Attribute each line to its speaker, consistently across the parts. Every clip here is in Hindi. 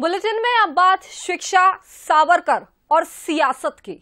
Speaker 1: बुलेटिन में अब बात शिक्षा सावरकर और सियासत की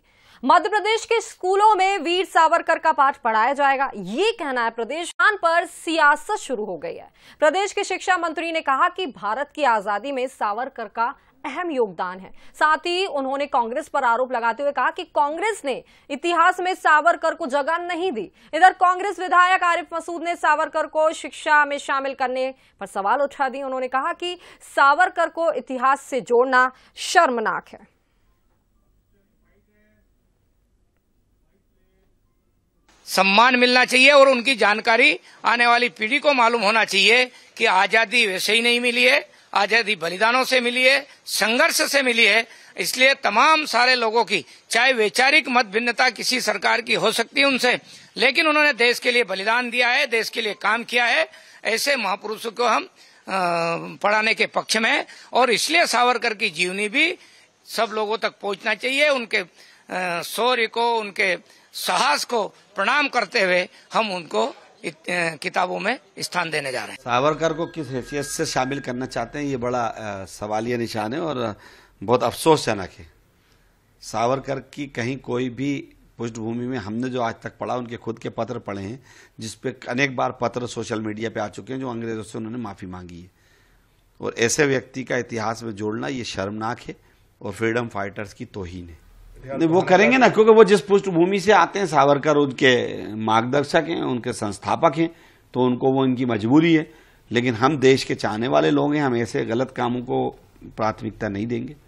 Speaker 1: मध्य प्रदेश के स्कूलों में वीर सावरकर का पाठ पढ़ाया जाएगा ये कहना है प्रदेश पर सियासत शुरू हो गई है प्रदेश के शिक्षा मंत्री ने कहा कि भारत की आजादी में सावरकर का अहम योगदान है साथ ही उन्होंने कांग्रेस पर आरोप लगाते हुए कहा कि कांग्रेस ने इतिहास में सावरकर को जगह नहीं दी इधर कांग्रेस विधायक आरिफ मसूद ने सावरकर को शिक्षा में शामिल करने पर सवाल उठा दिए उन्होंने कहा कि सावरकर को इतिहास से जोड़ना शर्मनाक है
Speaker 2: सम्मान मिलना चाहिए और उनकी जानकारी आने वाली पीढ़ी को मालूम होना चाहिए कि आजादी वैसे ही नहीं मिली है आजादी बलिदानों से मिली है संघर्ष से मिली है इसलिए तमाम सारे लोगों की चाहे वैचारिक मत भिन्नता किसी सरकार की हो सकती है उनसे लेकिन उन्होंने देश के लिए बलिदान दिया है देश के लिए काम किया है ऐसे महापुरुषों को हम पढ़ाने के पक्ष में और इसलिए सावरकर की जीवनी भी सब लोगों तक पहुंचना चाहिए उनके शौर्य को उनके साहस को प्रणाम करते हुए हम उनको किताबों में स्थान देने जा रहे हैं
Speaker 3: सावरकर को किस हैसियत से शामिल करना चाहते हैं ये बड़ा सवालिया निशान है और बहुत अफसोस है सावरकर की कहीं कोई भी पृष्ठभूमि में हमने जो आज तक पढ़ा उनके खुद के पत्र पढ़े हैं जिसपे अनेक बार पत्र सोशल मीडिया पे आ चुके हैं जो अंग्रेजों से उन्होंने माफ़ी मांगी है और ऐसे व्यक्ति का इतिहास में जोड़ना ये शर्मनाक है और फ्रीडम फाइटर्स की तोहिन है नहीं वो करेंगे ना क्योंकि वो जिस पृष्ठभूमि से आते हैं सावरकर उनके मार्गदर्शक हैं उनके संस्थापक हैं तो उनको वो उनकी मजबूरी है लेकिन हम देश के चाहने वाले लोग हैं हम ऐसे गलत कामों को प्राथमिकता नहीं देंगे